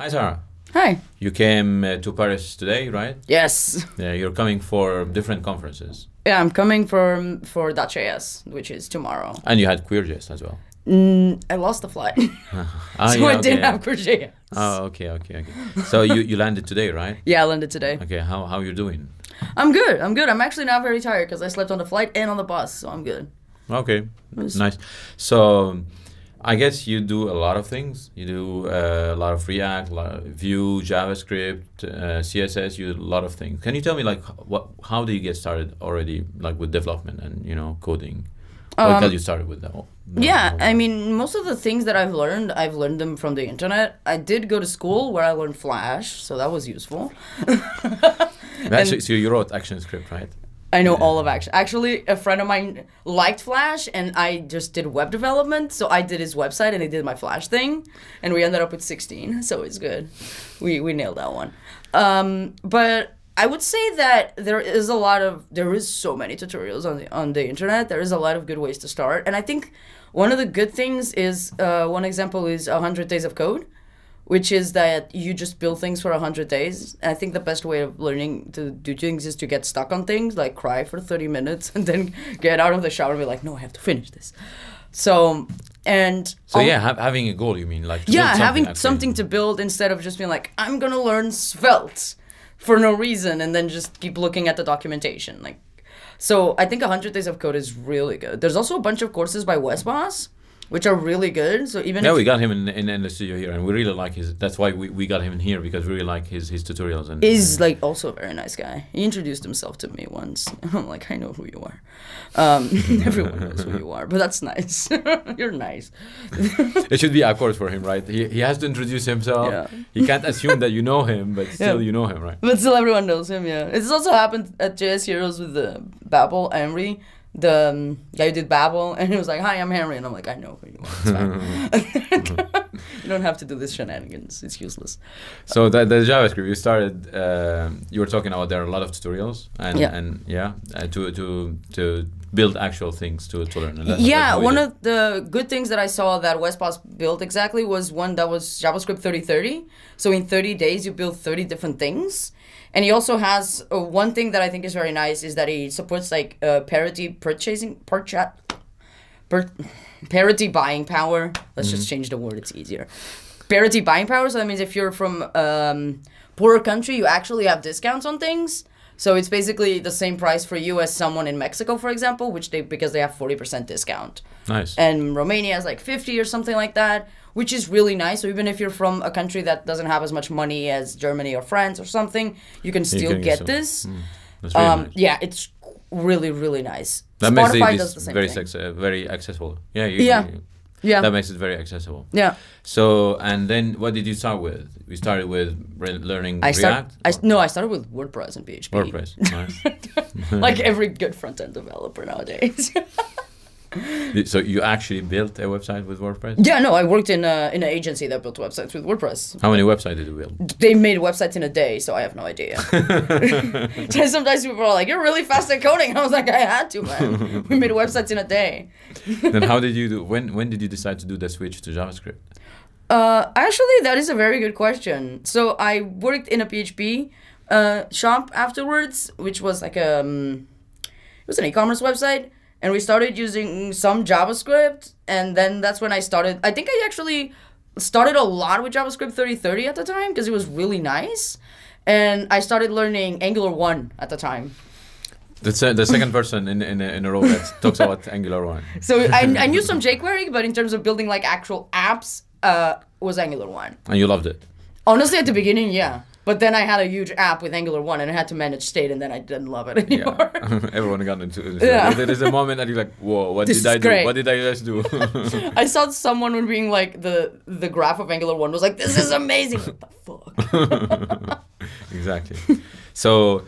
Hi, Sarah. Hi. You came uh, to Paris today, right? Yes. Yeah, you're coming for different conferences. Yeah, I'm coming for for Dachas, which is tomorrow. And you had QueerJS as well. Mm, I lost the flight, ah, so yeah, I okay, didn't have QueerJS. Oh, okay, okay, okay. So you, you landed today, right? yeah, I landed today. Okay, how how you doing? I'm good. I'm good. I'm actually not very tired because I slept on the flight and on the bus, so I'm good. Okay, nice. So. I guess you do a lot of things. You do uh, a lot of React, lot of Vue, JavaScript, uh, CSS. You do a lot of things. Can you tell me like what? How do you get started already, like with development and you know coding? Um, did you started with that. yeah, I mean, most of the things that I've learned, I've learned them from the internet. I did go to school where I learned Flash, so that was useful. and, so you wrote ActionScript, right? I know yeah. all of Action. Actually, a friend of mine liked Flash, and I just did web development. So I did his website, and he did my Flash thing, and we ended up with 16. So it's good. We we nailed that one. Um, but I would say that there is a lot of there is so many tutorials on the on the internet. There is a lot of good ways to start, and I think one of the good things is uh, one example is 100 Days of Code which is that you just build things for 100 days. And I think the best way of learning to do things is to get stuck on things, like cry for 30 minutes and then get out of the shower and be like, no, I have to finish this. So, and. So, yeah, ha having a goal, you mean? like Yeah, something, having something to build instead of just being like, I'm going to learn Svelte for no reason and then just keep looking at the documentation. Like, so I think 100 Days of Code is really good. There's also a bunch of courses by Westboss which are really good. So even yeah, we got him in, in, in the studio here, and we really like his. That's why we, we got him in here because we really like his his tutorials. And is and like also a very nice guy. He introduced himself to me once. I'm like, I know who you are. Um, everyone knows who you are, but that's nice. You're nice. it should be awkward for him, right? He, he has to introduce himself. Yeah. He can't assume that you know him, but still yeah. you know him, right? But still everyone knows him. Yeah, it's also happened at JS Heroes with the Babel Emery the um, guy who did Babel, and he was like, "Hi, I'm Henry," and I'm like, "I know who you are. Mm-hmm. you don't have to do this shenanigans. It's useless." So the, the JavaScript you started, uh, you were talking about there are a lot of tutorials and yeah, and yeah uh, to to to build actual things to, to learn. That, yeah, one did. of the good things that I saw that WestPass built exactly was one that was JavaScript 3030. So in 30 days, you build 30 different things. And he also has uh, one thing that I think is very nice is that he supports like uh, parity purchasing, purchase, per, parity buying power. Let's mm-hmm. just change the word, it's easier. Parity buying power. So that means if you're from um, poorer country, you actually have discounts on things so it's basically the same price for you as someone in Mexico, for example, which they because they have forty percent discount. Nice. And Romania is like fifty or something like that, which is really nice. So even if you're from a country that doesn't have as much money as Germany or France or something, you can still you can get, get this. Mm. Really um, nice. Yeah, it's really really nice. That Spotify makes it does the same very thing. Sex- uh, very accessible. Yeah. You, yeah. You, yeah. That makes it very accessible. Yeah. So, and then what did you start with? We started with learning I React? I, no, I started with WordPress and PHP. WordPress, nice. like every good front end developer nowadays. so you actually built a website with WordPress? Yeah, no, I worked in a, uh, in an agency that built websites with WordPress. How many websites did you build? They made websites in a day, so I have no idea. Sometimes people are like, "You're really fast at coding." I was like, "I had to, man. we made websites in a day." then how did you do? When when did you decide to do the switch to JavaScript? Uh, actually, that is a very good question. So I worked in a PHP uh, shop afterwards, which was like a um, it was an e-commerce website and we started using some JavaScript, and then that's when I started. I think I actually started a lot with JavaScript 3030 at the time because it was really nice, and I started learning Angular 1 at the time. The the second person in, in, in a row that talks about Angular 1. So I, I knew some jQuery, but in terms of building like actual apps, uh, was Angular 1. And you loved it? Honestly, at the beginning, yeah. But then I had a huge app with Angular 1 and I had to manage state and then I didn't love it anymore. Yeah. Everyone got into it. Yeah. There's a moment that you're like, whoa, what this did I do? Great. What did I just do? I saw someone being like, the, the graph of Angular 1 was like, this is amazing. what the fuck? exactly. So,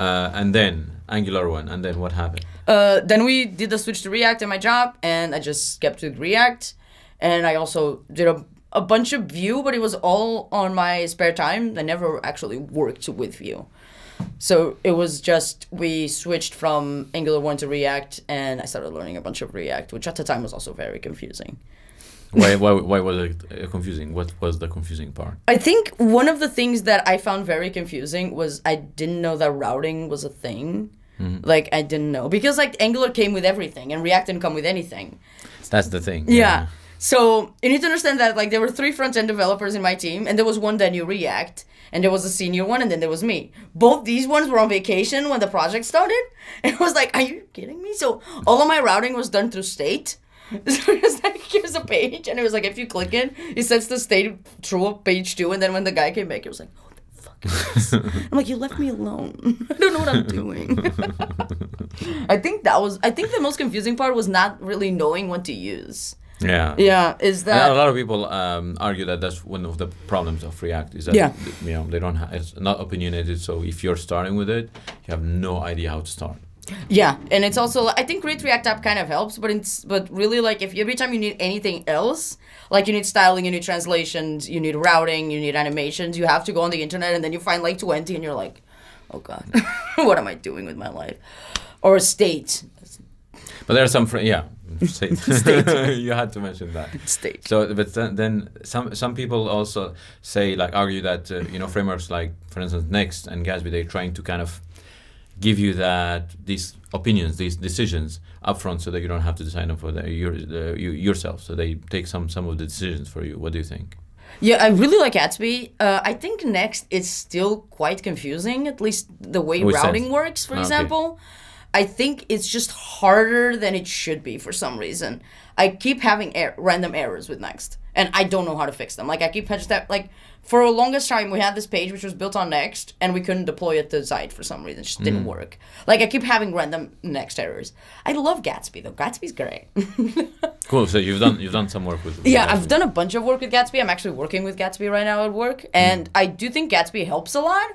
uh, and then Angular 1, and then what happened? Uh, then we did the switch to React in my job and I just kept with React. And I also did a a bunch of Vue, but it was all on my spare time. I never actually worked with Vue. So it was just we switched from Angular 1 to React, and I started learning a bunch of React, which at the time was also very confusing. why, why, why was it uh, confusing? What was the confusing part? I think one of the things that I found very confusing was I didn't know that routing was a thing. Mm -hmm. Like I didn't know because like Angular came with everything and React didn't come with anything. That's the thing. yeah. yeah. So you need to understand that like there were three front end developers in my team, and there was one that knew React, and there was a senior one, and then there was me. Both these ones were on vacation when the project started, and I was like, "Are you kidding me?" So all of my routing was done through state. So it was like, here's a page, and it was like, if you click it, it sets the state through page two, and then when the guy came back, it was like, I'm like, you left me alone. I don't know what I'm doing. I think that was I think the most confusing part was not really knowing what to use. Yeah. Yeah. Is that a lot of people um, argue that that's one of the problems of React is that yeah. you know they don't have it's not opinionated. So if you're starting with it, you have no idea how to start. Yeah, and it's also I think great React app kind of helps, but it's but really like if every time you need anything else, like you need styling, you need translations, you need routing, you need animations, you have to go on the internet and then you find like twenty and you're like, oh god, what am I doing with my life? Or a state. But there are some yeah state. state. you had to mention that. State. So, but then, then, some some people also say like argue that uh, you know frameworks like for instance Next and Gatsby they're trying to kind of give you that these opinions, these decisions upfront, so that you don't have to decide them for the, your, the, you, yourself. So they take some some of the decisions for you. What do you think? Yeah, I really like Gatsby. Uh, I think Next is still quite confusing, at least the way Which routing sense? works, for ah, example. Okay. I think it's just harder than it should be for some reason. I keep having er random errors with Next, and I don't know how to fix them. Like I keep that like for the longest time we had this page which was built on Next, and we couldn't deploy it to the site for some reason. It just mm. didn't work. Like I keep having random Next errors. I love Gatsby though. Gatsby's great. cool. So you've done you've done some work with. with yeah, Gatsby. I've done a bunch of work with Gatsby. I'm actually working with Gatsby right now at work, and mm. I do think Gatsby helps a lot,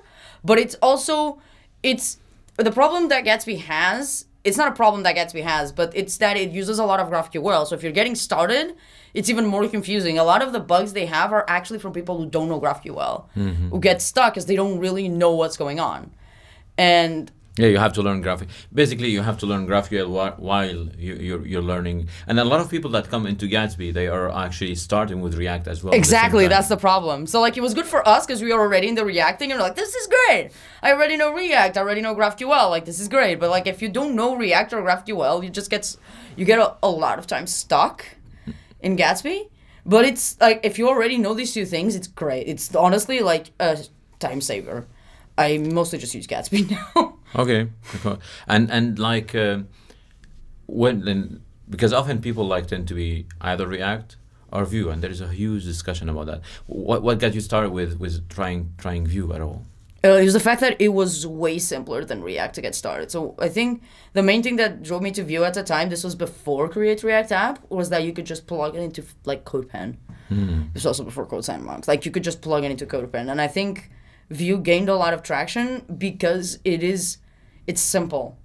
but it's also it's the problem that Gatsby has, it's not a problem that Gatsby has, but it's that it uses a lot of GraphQL. So if you're getting started, it's even more confusing. A lot of the bugs they have are actually from people who don't know GraphQL, mm-hmm. who get stuck because they don't really know what's going on. And yeah, you have to learn graphic. Basically, you have to learn GraphQL while you, are learning. And a lot of people that come into Gatsby, they are actually starting with React as well. Exactly, that's the problem. So like, it was good for us because we are already in the React thing, and we're like, this is great. I already know React. I already know GraphQL. Like, this is great. But like, if you don't know React or GraphQL, you just get you get a, a lot of times stuck in Gatsby. But it's like if you already know these two things, it's great. It's honestly like a time saver. I mostly just use Gatsby now. Okay, and and like uh, when then because often people like tend to be either React or Vue, and there is a huge discussion about that. What what got you started with with trying trying Vue at all? Uh, it was the fact that it was way simpler than React to get started. So I think the main thing that drove me to Vue at the time, this was before Create React App, was that you could just plug it into like CodePen. Mm. It was also before Code Sandbox. Like you could just plug it into CodePen, and I think View gained a lot of traction because it is it's simple.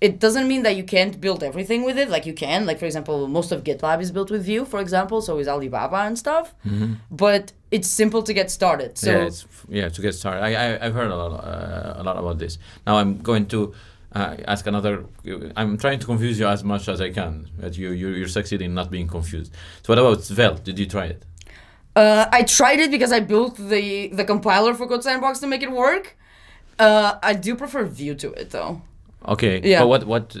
It doesn't mean that you can't build everything with it. Like you can, like for example, most of GitLab is built with Vue, for example. So is Alibaba and stuff. Mm-hmm. But it's simple to get started. So yeah, it's, yeah to get started. I, I have heard a lot uh, a lot about this. Now I'm going to. Uh, ask another. I'm trying to confuse you as much as I can, but you, you you're succeeding not being confused. So what about Svelte? Did you try it? Uh, I tried it because I built the, the compiler for Code Sandbox to make it work. Uh, I do prefer Vue to it though. Okay. Yeah. But what what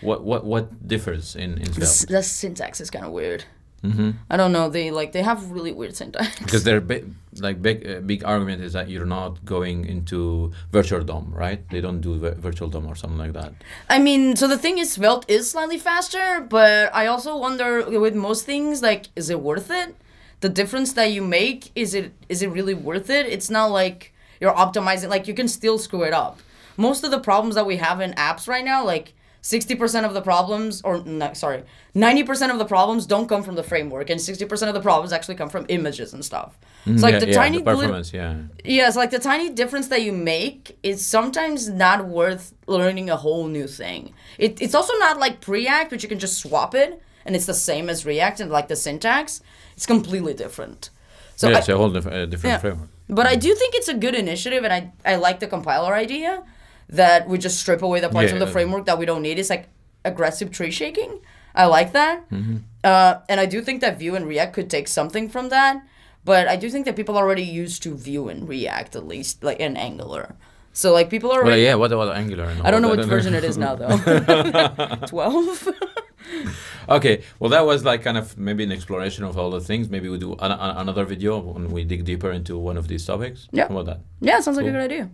what what what differs in in the, the syntax is kind of weird. Mm-hmm. I don't know. They like they have really weird syntax. Because their big, like big uh, big argument is that you're not going into virtual DOM, right? They don't do virtual DOM or something like that. I mean, so the thing is, Svelte is slightly faster, but I also wonder with most things like, is it worth it? the difference that you make is it is it really worth it? It's not like you're optimizing like you can still screw it up. Most of the problems that we have in apps right now, like 60% of the problems or no, sorry 90% of the problems don't come from the framework and 60% of the problems actually come from images and stuff it's so mm, like yeah, the yeah, tiny the performance yeah yeah it's like the tiny difference that you make is sometimes not worth learning a whole new thing it, it's also not like preact which you can just swap it and it's the same as React and like the syntax, it's completely different. So yeah, I, it's a whole different uh, yeah. framework. But I do think it's a good initiative, and I, I like the compiler idea that we just strip away the parts yeah, of the framework that we don't need. It's like aggressive tree shaking. I like that. Mm -hmm. uh, and I do think that Vue and React could take something from that. But I do think that people are already used to Vue and React, at least, like in Angular. So like people are. Well, yeah. What about Angular? I don't know what version it is now though. Twelve. okay, well, that was like kind of maybe an exploration of all the things. Maybe we do an another video when we dig deeper into one of these topics. Yeah. How about that? Yeah, sounds cool. like a good idea.